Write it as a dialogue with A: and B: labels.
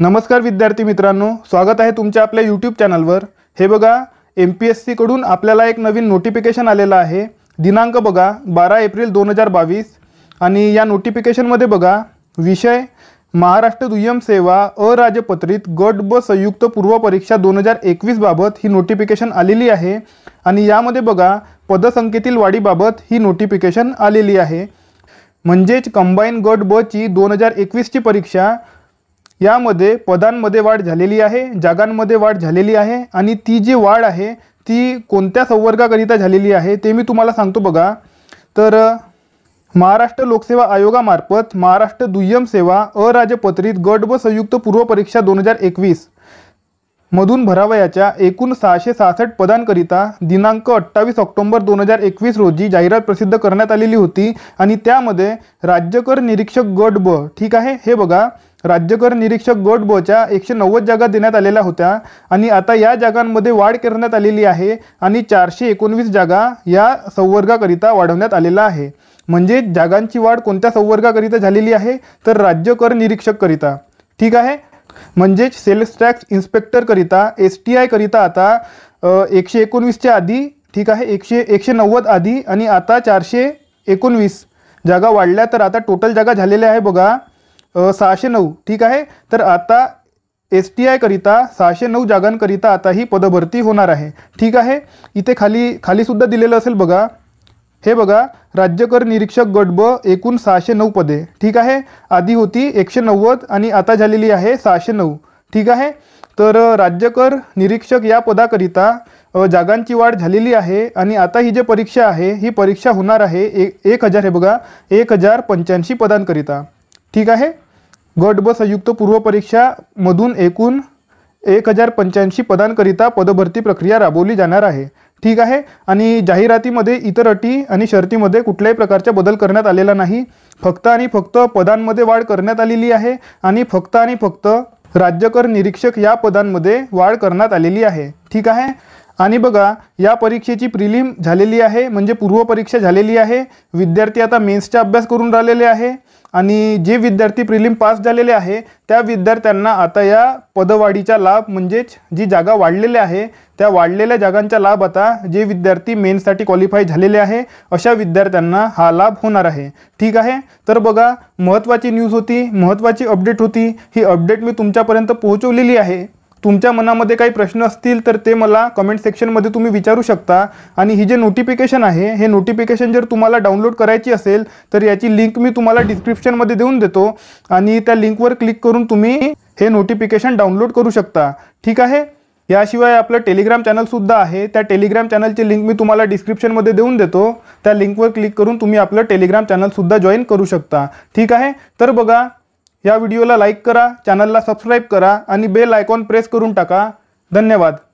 A: नमस्कार विद्यार्थी मित्रांनो स्वागत आहे तुमच्या आपल्या यूट्यूब चॅनलवर हे बघा एम पी एस सीकडून आपल्याला एक नवीन नोटिफिकेशन आलेलं आहे दिनांक बघा बारा एप्रिल दोन हजार बावीस आणि या नोटिफिकेशनमध्ये बघा विषय महाराष्ट्र दुय्यम सेवा अराजपत्रित गट ब संयुक्त पूर्व परीक्षा दोन हजार एकवीसबाबत ही नोटिफिकेशन आलेली आहे आणि यामध्ये बघा पदसंख्येतील वाढीबाबत ही नोटिफिकेशन आलेली आहे म्हणजेच कंबाईन गट ब ची दोन हजार एकवीसची परीक्षा यामध्ये पदांमध्ये वाढ झालेली आहे जागांमध्ये वाढ झालेली आहे आणि ती जी वाढ आहे ती कोणत्या संवर्गाकरिता झालेली आहे ते मी तुम्हाला सांगतो बघा तर महाराष्ट्र लोकसेवा आयोगामार्फत महाराष्ट्र दुय्यम सेवा अराजपत्रित गट व संयुक्त पूर्व परीक्षा दोन हजार एकवीस मधून भरावयाच्या एकूण सहाशे सहासष्ट पदांकरिता दिनांक अठ्ठावीस ऑक्टोंबर दोन हजार एकवीस रोजी जाहिरात प्रसिद्ध करण्यात आलेली होती आणि त्यामध्ये राज्यकर निरीक्षक गट ब ठीक आहे हे बघा राज्यकर निरीक्षक गट बच्या एकशे नव्वद जागा देण्यात आलेल्या होत्या आणि आता या जागांमध्ये वाढ करण्यात आलेली आहे आणि चारशे एकोणवीस जागा या संवर्गाकरिता वाढवण्यात आलेला आहे म्हणजे जागांची वाढ कोणत्या संवर्गाकरिता झालेली आहे तर राज्य कर निरीक्षककरिता ठीक आहे म्हणजेच सेल्स टॅक्स इन्स्पेक्टरकरिता एस टी आयकरिता आता एकशे एकोणवीसच्या आधी ठीक आहे एकशे एकशे नव्वद आधी आणि आता चारशे एकोणवीस जागा वाढल्या तर आता टोटल जागा झालेल्या आहे बघा सहाशे नऊ ठीक आहे तर आता एस टी आयकरिता सहाशे नऊ जागांकरिता आता ही पदभरती होणार आहे ठीक आहे इथे खाली खालीसुद्धा दिलेलं असेल बघा हे बघा राज्यकर निरीक्षक गट ब एकूण सहाशे नऊ पदे ठीक आहे आधी होती एकशे नव्वद आणि आता झालेली आहे सहाशे नऊ ठीक आहे तर राज्यकर निरीक्षक या पदाकरिता जागांची वाढ झालेली आहे आणि आता ही जी परीक्षा आहे ही परीक्षा होणार आहे ए एक हजार हे बघा एक हजार पंच्याऐंशी पदांकरिता ठीक आहे गट ब संयुक्त पूर्व परीक्षामधून एकूण एक हजार पंच्याऐंशी पदांकरिता पदभरती प्रक्रिया राबवली जाणार आहे ठीक आहे आणि जाहिरातीमध्ये इतर अटी आणि शर्तीमध्ये कुठल्याही प्रकारचा बदल करण्यात आलेला नाही फक्त आणि फक्त पदांमध्ये वाढ करण्यात आलेली आहे आणि फक्त आणि फक्त राज्यकर निरीक्षक या पदांमध्ये वाढ करण्यात आलेली आहे ठीक आहे आणि बघा या परीक्षेची प्रिलिम झालेली आहे म्हणजे पूर्वपरीक्षा झालेली आहे विद्यार्थी आता मेन्सचा अभ्यास करून राहिलेले आहे आणि जे विद्यार्थी प्रिलिम पास झालेले आहे त्या विद्यार्थ्यांना आता या पदवाढीचा लाभ म्हणजेच जी जागा वाढलेल्या आहे त्या वाढलेल्या जागांचा लाभ आता जे विद्यार्थी मेन्ससाठी क्वालिफाय झालेले आहे अशा विद्यार्थ्यांना हा लाभ होणार आहे ठीक आहे तर बघा महत्त्वाची न्यूज होती महत्त्वाची अपडेट होती ही अपडेट मी तुमच्यापर्यंत पोहोचवलेली आहे तुमच्या मनामध्ये काही प्रश्न असतील तर ते मला कमेंट सेक्शनमध्ये तुम्ही विचारू शकता आणि ही जे नोटिफिकेशन आहे हे नोटिफिकेशन जर तुम्हाला डाउनलोड करायची असेल तर याची लिंक मी तुम्हाला डिस्क्रिप्शनमध्ये देऊन देतो आणि त्या लिंकवर क्लिक करून तुम्ही हे नोटिफिकेशन डाउनलोड करू शकता ठीक आहे याशिवाय आपलं टेलिग्राम चॅनलसुद्धा आहे त्या टेलिग्राम चॅनलची लिंक मी तुम्हाला डिस्क्रिप्शनमध्ये देऊन देतो त्या लिंकवर क्लिक करून तुम्ही आपलं टेलिग्राम चॅनलसुद्धा जॉईन करू शकता ठीक आहे तर बघा या व्हिडिओला लाईक करा चॅनलला सबस्क्राईब करा आणि बेल आयकॉन प्रेस करून टाका धन्यवाद